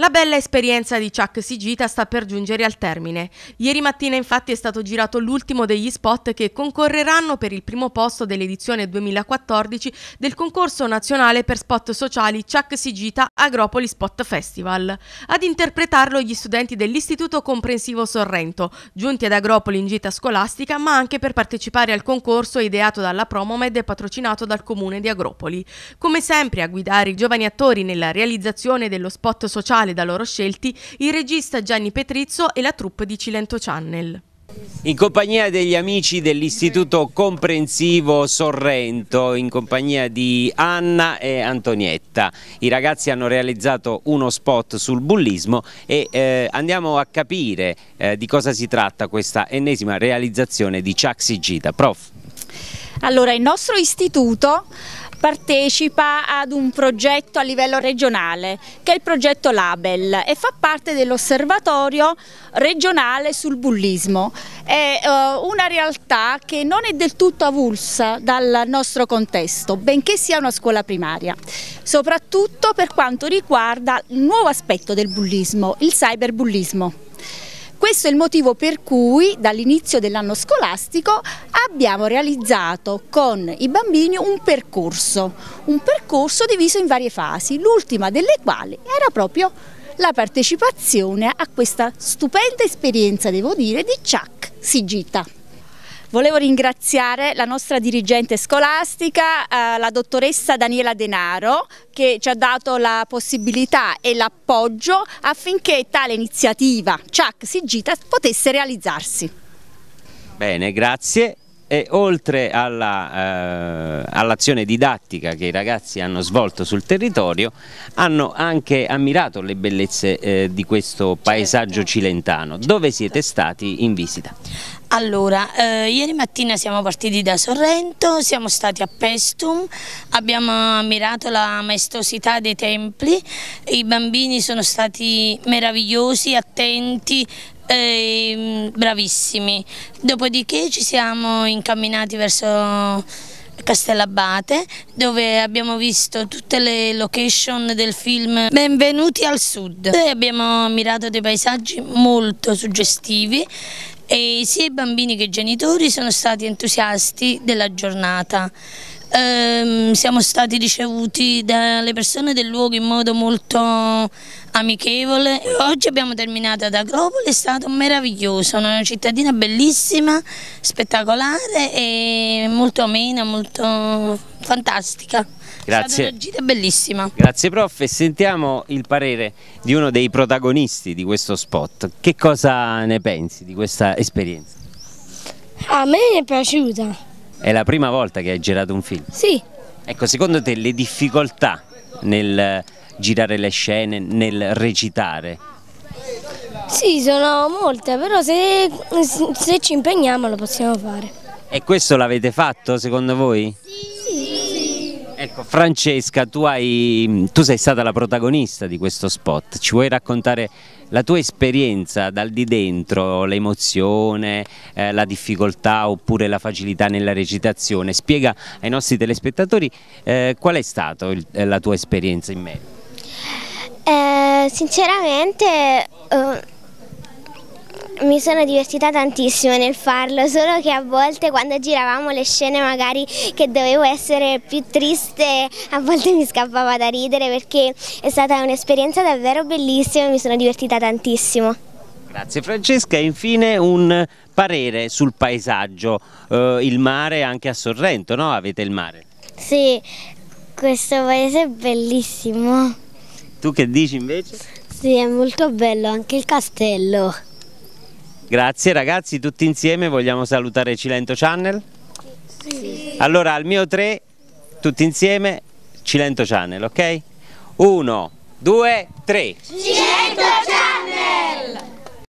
La bella esperienza di Chuck Sigita sta per giungere al termine. Ieri mattina infatti è stato girato l'ultimo degli spot che concorreranno per il primo posto dell'edizione 2014 del concorso nazionale per spot sociali Chuck Sigita Agropoli Spot Festival. Ad interpretarlo gli studenti dell'Istituto Comprensivo Sorrento, giunti ad Agropoli in gita scolastica, ma anche per partecipare al concorso ideato dalla Promomed e patrocinato dal comune di Agropoli. Come sempre a guidare i giovani attori nella realizzazione dello spot sociale musicale da loro scelti, il regista Gianni Petrizzo e la troupe di Cilento Channel. In compagnia degli amici dell'Istituto Comprensivo Sorrento, in compagnia di Anna e Antonietta, i ragazzi hanno realizzato uno spot sul bullismo e eh, andiamo a capire eh, di cosa si tratta questa ennesima realizzazione di Ciaxi Gita. Prof. Allora, il nostro istituto partecipa ad un progetto a livello regionale che è il progetto Label e fa parte dell'osservatorio regionale sul bullismo. È uh, una realtà che non è del tutto avulsa dal nostro contesto, benché sia una scuola primaria, soprattutto per quanto riguarda il nuovo aspetto del bullismo, il cyberbullismo. Questo è il motivo per cui dall'inizio dell'anno scolastico abbiamo realizzato con i bambini un percorso, un percorso diviso in varie fasi, l'ultima delle quali era proprio la partecipazione a questa stupenda esperienza, devo dire, di Chuck Sigita. Volevo ringraziare la nostra dirigente scolastica, eh, la dottoressa Daniela Denaro, che ci ha dato la possibilità e l'appoggio affinché tale iniziativa CIAC Sigita potesse realizzarsi. Bene, grazie. E oltre eh, all'azione all didattica che i ragazzi hanno svolto sul territorio, hanno anche ammirato le bellezze eh, di questo certo. paesaggio cilentano. Dove siete stati in visita? Allora, eh, ieri mattina siamo partiti da Sorrento, siamo stati a Pestum, abbiamo ammirato la maestosità dei templi, i bambini sono stati meravigliosi, attenti, e ehm, bravissimi. Dopodiché ci siamo incamminati verso Castellabate dove abbiamo visto tutte le location del film Benvenuti al Sud e abbiamo ammirato dei paesaggi molto suggestivi e sia i bambini che i genitori sono stati entusiasti della giornata ehm, siamo stati ricevuti dalle persone del luogo in modo molto amichevole. Oggi abbiamo terminato ad Acropoli, è stato meraviglioso, una cittadina bellissima, spettacolare e molto amena, molto fantastica. Grazie. È una gita bellissima. Grazie prof e sentiamo il parere di uno dei protagonisti di questo spot. Che cosa ne pensi di questa esperienza? A me è piaciuta è la prima volta che hai girato un film? Sì. Ecco, secondo te le difficoltà nel eh, girare le scene, nel recitare? Sì, sono molte, però se, se ci impegniamo lo possiamo fare. E questo l'avete fatto secondo voi? Sì. Ecco, Francesca, tu, hai, tu, sei stata la protagonista di questo spot, ci vuoi raccontare la tua esperienza dal di dentro, l'emozione, eh, la difficoltà oppure la facilità nella recitazione? Spiega ai nostri telespettatori eh, qual è stata eh, la tua esperienza in merito. Eh, sinceramente... Uh mi sono divertita tantissimo nel farlo, solo che a volte quando giravamo le scene magari che dovevo essere più triste, a volte mi scappava da ridere perché è stata un'esperienza davvero bellissima e mi sono divertita tantissimo. Grazie Francesca e infine un parere sul paesaggio, eh, il mare anche a Sorrento, no? Avete il mare? Sì, questo paese è bellissimo. Tu che dici invece? Sì, è molto bello, anche il castello. Grazie ragazzi, tutti insieme vogliamo salutare Cilento Channel? Sì. Allora al mio 3, tutti insieme, Cilento Channel, ok? 1, 2, 3. Cilento!